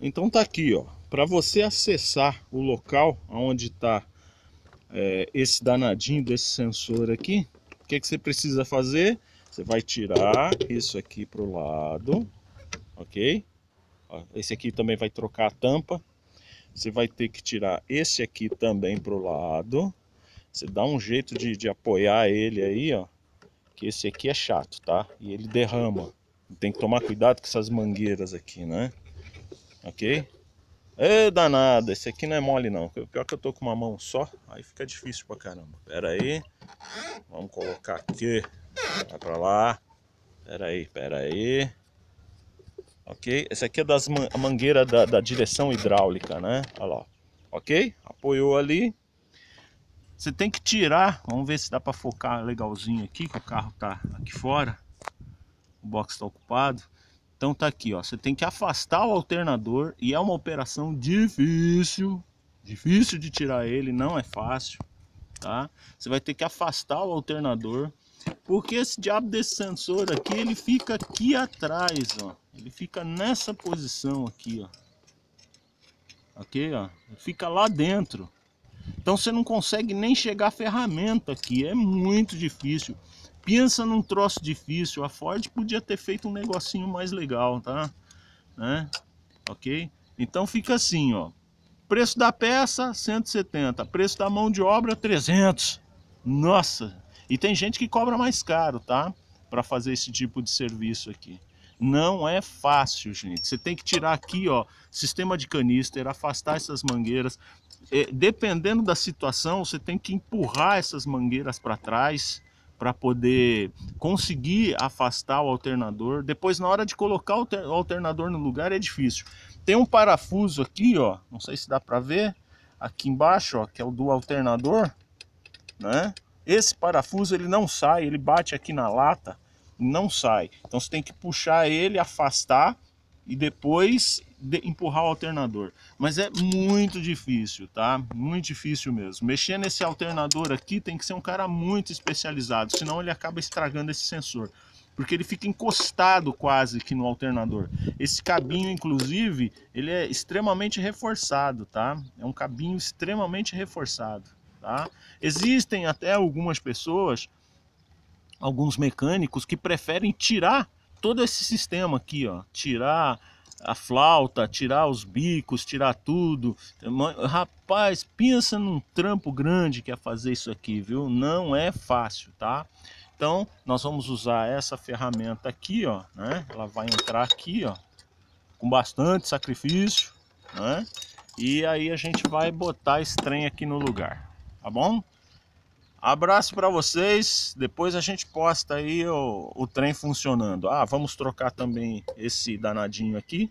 Então tá aqui, ó. Para você acessar o local onde está é, esse danadinho desse sensor aqui, o que, que você precisa fazer? Você vai tirar isso aqui para o lado, ok? esse aqui também vai trocar a tampa. Você vai ter que tirar esse aqui também para o lado. Você dá um jeito de, de apoiar ele aí, ó. Que esse aqui é chato, tá? E ele derrama. Tem que tomar cuidado com essas mangueiras aqui, né? ok? Ê, é danada, esse aqui não é mole não. Pior que eu tô com uma mão só, aí fica difícil pra caramba. Pera aí, vamos colocar aqui. Vai pra lá. Pera aí, pera aí. Ok? Esse aqui é das man mangueira da, da, direção hidráulica, né? Olha lá, ok? Apoiou ali. Você tem que tirar, vamos ver se dá pra focar legalzinho aqui, que o carro tá aqui fora. O box tá ocupado. Então tá aqui, ó. Você tem que afastar o alternador e é uma operação difícil. Difícil de tirar ele, não é fácil, tá? Você vai ter que afastar o alternador. Porque esse diabo desse sensor aqui, ele fica aqui atrás, ó. Ele fica nessa posição aqui, ó. Ok, ó. Ele fica lá dentro. Então você não consegue nem chegar a ferramenta aqui. É muito difícil. Pensa num troço difícil. A Ford podia ter feito um negocinho mais legal, tá? Né? Ok? Então fica assim, ó. Preço da peça, 170. Preço da mão de obra, 300. Nossa! E tem gente que cobra mais caro, tá? Para fazer esse tipo de serviço aqui. Não é fácil, gente. Você tem que tirar aqui, ó, sistema de canister, afastar essas mangueiras. É, dependendo da situação, você tem que empurrar essas mangueiras para trás, para poder conseguir afastar o alternador. Depois, na hora de colocar o alternador no lugar, é difícil. Tem um parafuso aqui, ó, não sei se dá para ver, aqui embaixo, ó, que é o do alternador, né? Esse parafuso ele não sai, ele bate aqui na lata, não sai. Então você tem que puxar ele, afastar e depois de empurrar o alternador. Mas é muito difícil, tá? Muito difícil mesmo. Mexer nesse alternador aqui tem que ser um cara muito especializado, senão ele acaba estragando esse sensor. Porque ele fica encostado quase que no alternador. Esse cabinho, inclusive, ele é extremamente reforçado, tá? É um cabinho extremamente reforçado, tá? Existem até algumas pessoas, alguns mecânicos, que preferem tirar todo esse sistema aqui, ó, tirar a flauta, tirar os bicos, tirar tudo. Rapaz, pensa num trampo grande que é fazer isso aqui, viu? Não é fácil, tá? Então, nós vamos usar essa ferramenta aqui, ó, né? Ela vai entrar aqui, ó, com bastante sacrifício, né? E aí a gente vai botar esse trem aqui no lugar, tá bom? Abraço para vocês. Depois a gente posta aí o, o trem funcionando. Ah, vamos trocar também esse danadinho aqui.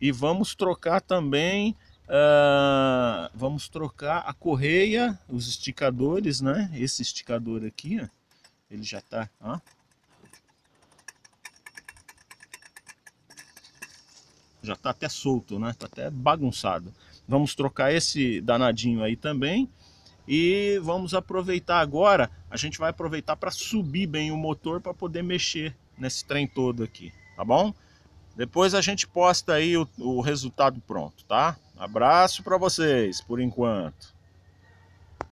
E vamos trocar também. Uh, vamos trocar a correia, os esticadores, né? Esse esticador aqui, ó, ele já tá. Ó, já tá até solto, né? Tá até bagunçado. Vamos trocar esse danadinho aí também. E vamos aproveitar agora, a gente vai aproveitar para subir bem o motor para poder mexer nesse trem todo aqui, tá bom? Depois a gente posta aí o, o resultado pronto, tá? Abraço para vocês por enquanto.